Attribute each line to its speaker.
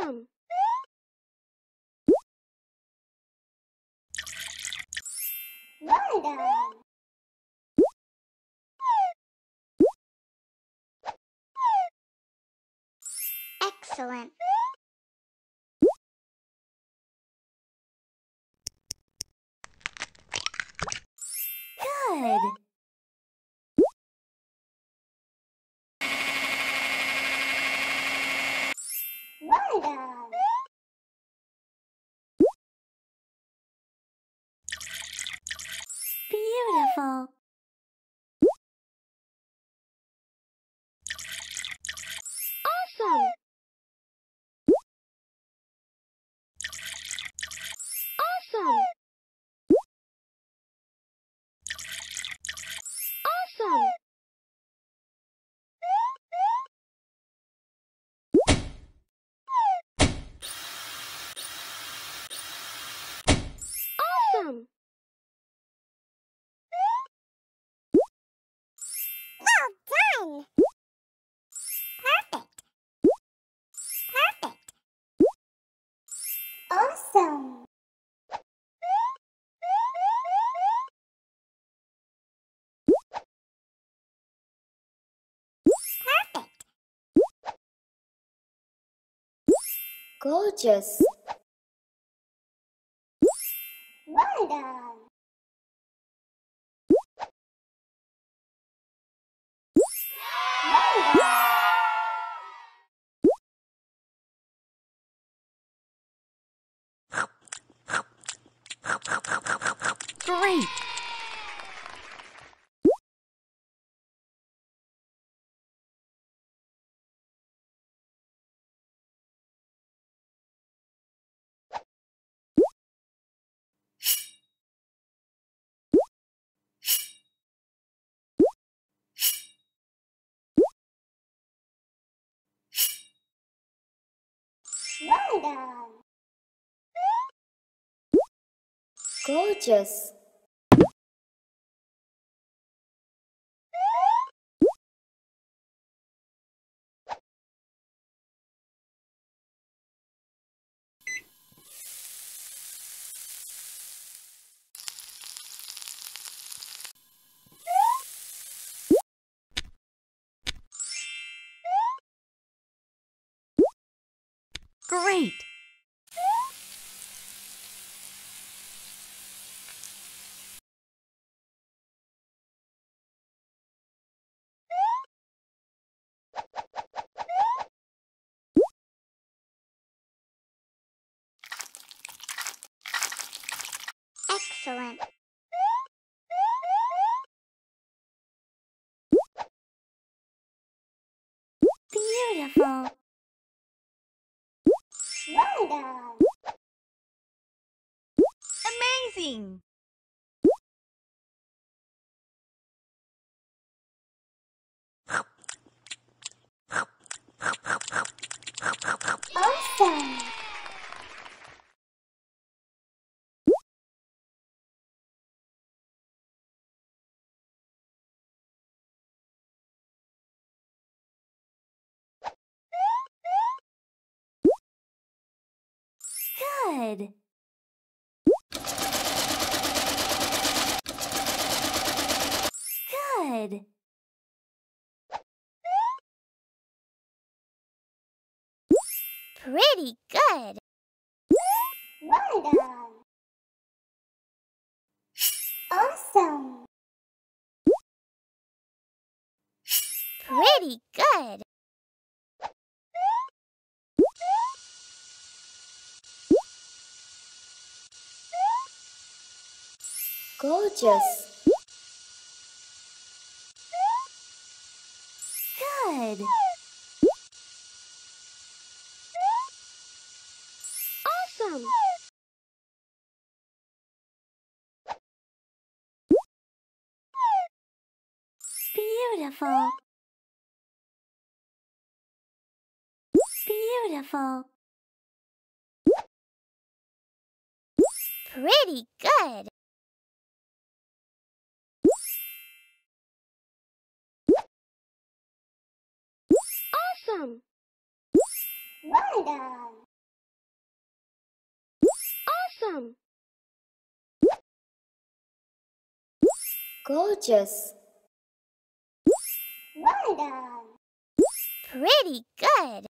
Speaker 1: welcome. Wanda. Excellent. Good. beautiful. Awesome! Awesome! Awesome! Awesome! awesome! Perfect! Gorgeous! Wonderful! great! Well done! Gorgeous! Great! Excellent. Beautiful. Awesome. Good. head. Pretty good. Well done. Awesome. Pretty good. Gorgeous. good. Awesome! Beautiful! Beautiful! Pretty good! Awesome. Gorgeous. Pretty good.